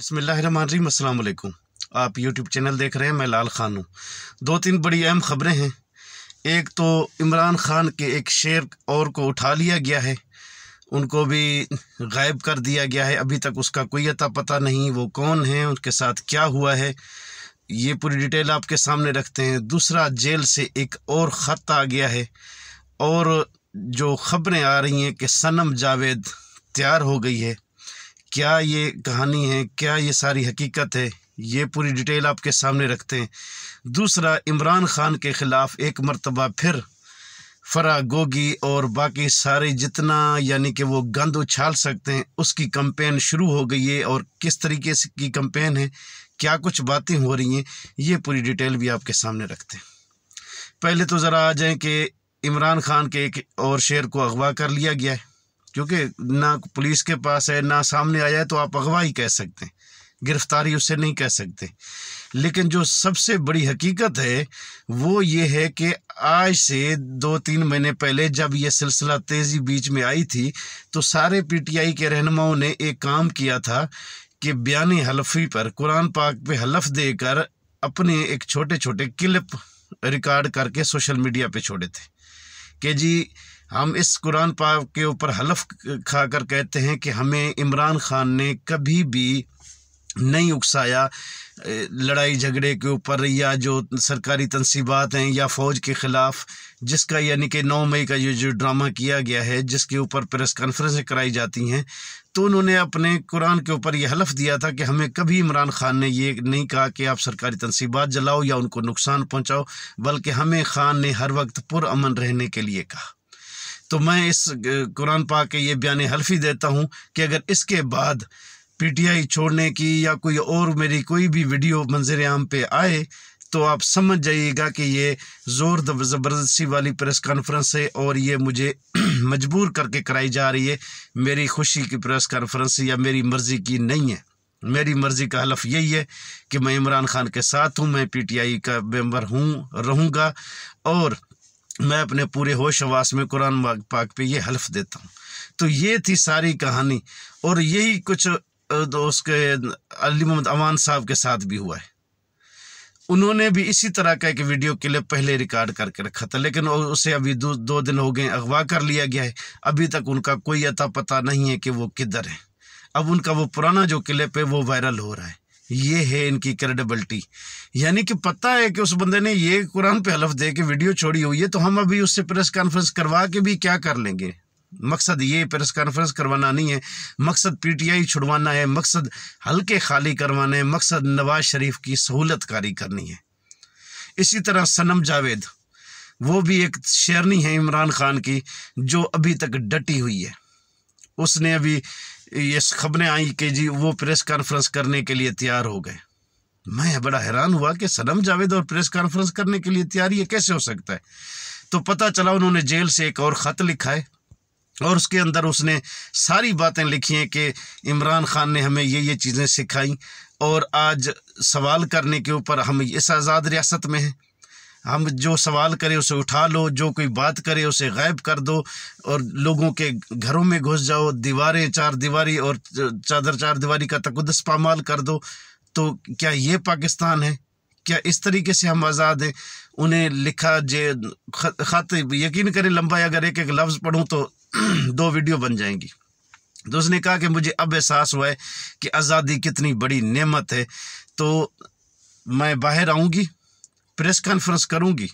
बसमिल अलैक्म आप YouTube channel देख रहे हैं मैं लाल खान हूँ दो तीन बड़ी अहम ख़बरें हैं एक तो इमरान खान के एक शेर और को उठा लिया गया है उनको भी गायब कर दिया गया है अभी तक उसका कोई अता पता नहीं वो कौन है उनके साथ क्या हुआ है ये पूरी डिटेल आपके सामने रखते हैं दूसरा जेल से एक और ख़त आ गया है और जो ख़बरें आ रही हैं कि सनम जावेद तैयार हो गई है क्या ये कहानी है क्या ये सारी हकीकत है ये पूरी डिटेल आपके सामने रखते हैं दूसरा इमरान खान के ख़िलाफ़ एक मरतबा फिर फरा गोगी और बाकी सारे जितना यानी कि वो गंद उछाल सकते हैं उसकी कंपेन शुरू हो गई है और किस तरीके से की कंपेन है क्या कुछ बातें हो रही हैं ये पूरी डिटेल भी आपके सामने रखते हैं पहले तो ज़रा आ जाएँ कि इमरान खान के एक और शेर को अगवा कर लिया गया है क्योंकि ना पुलिस के पास है ना सामने आया है तो आप अगवा ही कह सकते हैं गिरफ्तारी उससे नहीं कह सकते लेकिन जो सबसे बड़ी हकीकत है वो ये है कि आज से दो तीन महीने पहले जब ये सिलसिला तेज़ी बीच में आई थी तो सारे पीटीआई के रहनुमाओं ने एक काम किया था कि बयान हलफी पर कुरान पाक पे हलफ देकर अपने एक छोटे छोटे क्लिप रिकॉर्ड करके सोशल मीडिया पे छोड़े थे कि जी हम इस कुरान पाक के ऊपर हलफ खा कर कहते हैं कि हमें इमरान ख़ान ने कभी भी नहीं उकसाया लड़ाई झगड़े के ऊपर या जो सरकारी तनसीबात हैं या फ़ौज के ख़िलाफ़ जिसका यानी कि नौ मई का ये जो ड्रामा किया गया है जिसके ऊपर प्रेस कॉन्फ्रेंसें कराई जाती हैं तो उन्होंने अपने कुरान के ऊपर यह हलफ दिया था कि हमें कभी इमरान ख़ान ने ये नहीं कहा कि आप सरकारी तनसीबात जलाओ या उनको नुकसान पहुँचाओ बल्कि हमें ख़ान ने हर वक्त पुरान रहने के लिए कहा तो मैं इस कुरान पाक के ये बयान हल्फी देता हूँ कि अगर इसके बाद पीटीआई छोड़ने की या कोई और मेरी कोई भी वीडियो मंजर आम पे आए तो आप समझ जाइएगा कि ये ज़ोर ज़बरदस्ती वाली प्रेस कॉन्फ्रेंस है और ये मुझे मजबूर करके कराई जा रही है मेरी खुशी की प्रेस कॉन्फ्रेंस या मेरी मर्ज़ी की नहीं है मेरी मर्ज़ी का हलफ यही है कि मैं इमरान खान के साथ हूँ मैं पीटीआई का मेम्बर हूँ रहूँगा और मैं अपने पूरे होश हवास में कुरान पाक पे ये हल्फ देता हूँ तो ये थी सारी कहानी और यही कुछ तो उसके अली मोहम्मद अमान साहब के साथ भी हुआ है उन्होंने भी इसी तरह का एक वीडियो क्लिप पहले रिकॉर्ड करके रखा था लेकिन उसे अभी दो, दो दिन हो गए अगवा कर लिया गया है अभी तक उनका कोई अता पता नहीं है कि वो किधर है अब उनका वो पुराना जो क्लिप है वो वायरल हो रहा है ये है इनकी क्रेडिबिलिटी यानी कि पता है कि उस बंदे ने ये कुरान पे हलफ दे के वीडियो छोड़ी हुई है तो हम अभी उससे प्रेस कॉन्फ्रेंस करवा के भी क्या कर लेंगे मकसद ये प्रेस कॉन्फ्रेंस करवाना नहीं है मकसद पीटीआई छुड़वाना है मकसद हल्के खाली करवाना है मकसद नवाज शरीफ की सहूलत कारी करनी है इसी तरह सनम जावेद वो भी एक शेरनी है इमरान खान की जो अभी तक डटी हुई है उसने अभी ये खबरें आई कि जी वो प्रेस कॉन्फ्रेंस करने के लिए तैयार हो गए मैं बड़ा हैरान हुआ कि सनम जावेद और प्रेस कॉन्फ्रेंस करने के लिए तैयार ये कैसे हो सकता है तो पता चला उन्होंने जेल से एक और ख़त लिखा है और उसके अंदर उसने सारी बातें लिखी हैं कि इमरान खान ने हमें ये ये चीज़ें सिखाई और आज सवाल करने के ऊपर हम इस आज़ाद रियासत में हैं हम जो सवाल करें उसे उठा लो जो कोई बात करे उसे गायब कर दो और लोगों के घरों में घुस जाओ दीवारें चार दीवारी और चादर चार दीवारी का तकदस पामाल कर दो तो क्या ये पाकिस्तान है क्या इस तरीके से हम आज़ाद हैं उन्हें लिखा जे खत यकीन करें लंबा अगर एक एक लफ्ज़ पढ़ूँ तो दो वीडियो बन जाएंगी तो उसने कहा कि मुझे अब एहसास हुआ है कि आज़ादी कितनी बड़ी नेमत है तो मैं बाहर आऊँगी प्रेस कॉन्फ्रेंस करूंगी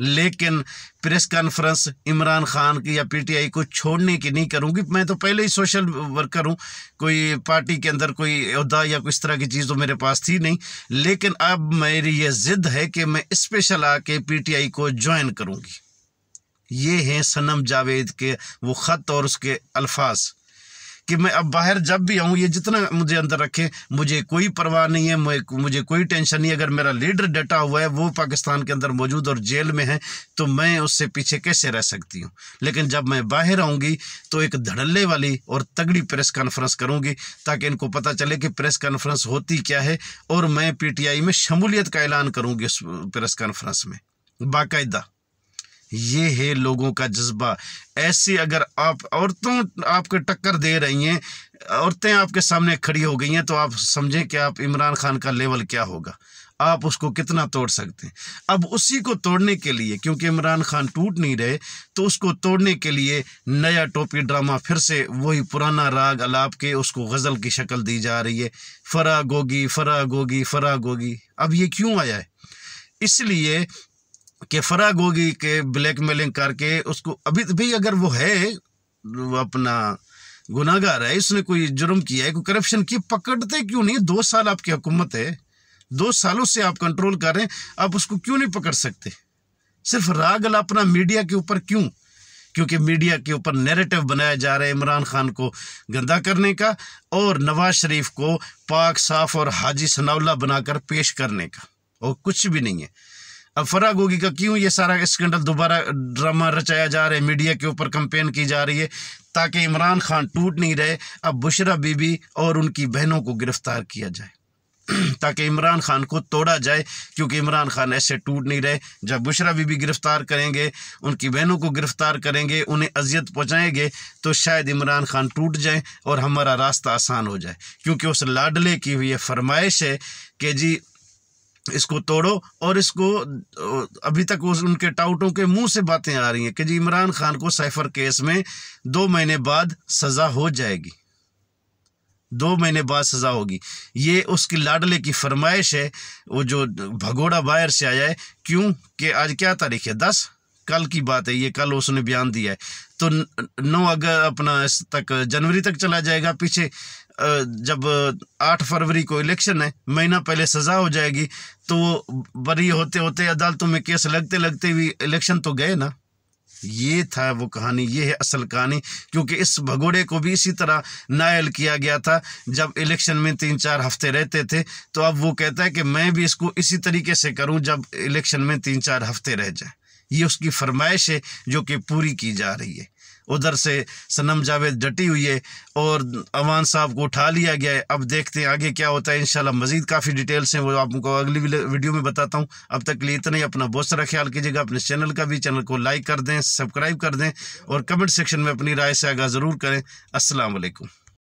लेकिन प्रेस कॉन्फ्रेंस इमरान खान की या पीटीआई को छोड़ने की नहीं करूंगी मैं तो पहले ही सोशल वर्कर हूं कोई पार्टी के अंदर कोई अहदा या कुछ तरह की चीज़ तो मेरे पास थी नहीं लेकिन अब मेरी ये ज़िद है कि मैं स्पेशल आके पीटीआई को ज्वाइन करूंगी ये हैं सनम जावेद के वो ख़त और उसके अल्फाज कि मैं अब बाहर जब भी आऊँ ये जितना मुझे अंदर रखे मुझे कोई परवाह नहीं है मुझे कोई टेंशन नहीं अगर मेरा लीडर डटा हुआ है वो पाकिस्तान के अंदर मौजूद और जेल में है तो मैं उससे पीछे कैसे रह सकती हूँ लेकिन जब मैं बाहर आऊँगी तो एक धड़ल्ले वाली और तगड़ी प्रेस कॉन्फ्रेंस करूँगी ताकि इनको पता चले कि प्रेस कॉन्फ्रेंस होती क्या है और मैं पी में शमूलियत का ऐलान करूँगी उस प्रेस कॉन्फ्रेंस में बाकायदा ये है लोगों का जज्बा ऐसे अगर आप औरतों आपको टक्कर दे रही हैं औरतें आपके सामने खड़ी हो गई हैं तो आप समझें कि आप इमरान खान का लेवल क्या होगा आप उसको कितना तोड़ सकते हैं अब उसी को तोड़ने के लिए क्योंकि इमरान खान टूट नहीं रहे तो उसको तोड़ने के लिए नया टोपी ड्रामा फिर से वही पुराना राग अलाप के उसको गज़ल की शक्ल दी जा रही है फ़रा गोगी फरा गोगी फरा गोगी अब ये क्यों आया है इसलिए के फराग होगी के ब्लैकमेलिंग करके उसको अभी भी अगर वो है वो अपना गुनागार है इसने कोई जुर्म किया है कोई करप्शन की पकड़ते क्यों नहीं दो साल आपकी हुकूमत है दो सालों से आप कंट्रोल कर रहे हैं आप उसको क्यों नहीं पकड़ सकते सिर्फ राग अपना मीडिया के ऊपर क्यों क्योंकि मीडिया के ऊपर नैरेटिव बनाया जा रहा है इमरान खान को गंदा करने का और नवाज शरीफ को पाक साफ और हाजी सनावला बनाकर पेश करने का और कुछ भी नहीं है अब फराग होगी का क्यों ये सारा स्कैंडल दोबारा ड्रामा रचाया जा रहा है मीडिया के ऊपर कंपेन की जा रही है ताकि इमरान खान टूट नहीं रहे अब बुशरा बीबी और उनकी बहनों को गिरफ्तार किया जाए ताकि इमरान खान को तोड़ा जाए क्योंकि इमरान खान ऐसे टूट नहीं रहे जब बुशरा बीबी गिरफ़्तार करेंगे उनकी बहनों को गिरफ़्तार करेंगे उन्हें अजियत पहुँचाएंगे तो शायद इमरान खान टूट जाए और हमारा रास्ता आसान हो जाए क्योंकि उस लाडले की हुई फरमाइश है कि जी इसको तोड़ो और इसको अभी तक उस उनके टाउटों के मुंह से बातें आ रही हैं कि जी इमरान खान को सैफर केस में दो महीने बाद सज़ा हो जाएगी दो महीने बाद सज़ा होगी ये उसकी लाडले की फरमाइश है वो जो भगोड़ा बायर से आया है क्योंकि आज क्या तारीख है दस कल की बात है ये कल उसने बयान दिया है तो नौ अगर अपना इस तक जनवरी तक चला जाएगा पीछे जब आठ फरवरी को इलेक्शन है महीना पहले सज़ा हो जाएगी तो बरी होते होते अदालतों में केस लगते लगते भी इलेक्शन तो गए ना ये था वो कहानी ये है असल कहानी क्योंकि इस भगोड़े को भी इसी तरह नायल किया गया था जब इलेक्शन में तीन चार हफ्ते रहते थे तो अब वो कहता है कि मैं भी इसको इसी तरीके से करूं जब इलेक्शन में तीन चार हफ्ते रह जाए ये उसकी फरमाइश है जो कि पूरी की जा रही है उधर से सनम जावेद डटी हुई है और अवान साहब को उठा लिया गया है अब देखते हैं आगे क्या होता है इंशाल्लाह मजीद काफ़ी डिटेल्स हैं वो आपको अगली वीडियो में बताता हूँ अब तक लिए इतना ही अपना बहुत सारा ख्याल कीजिएगा अपने चैनल का भी चैनल को लाइक कर दें सब्सक्राइब कर दें और कमेंट सेक्शन में अपनी राय से आगाह ज़रूर करें असलकम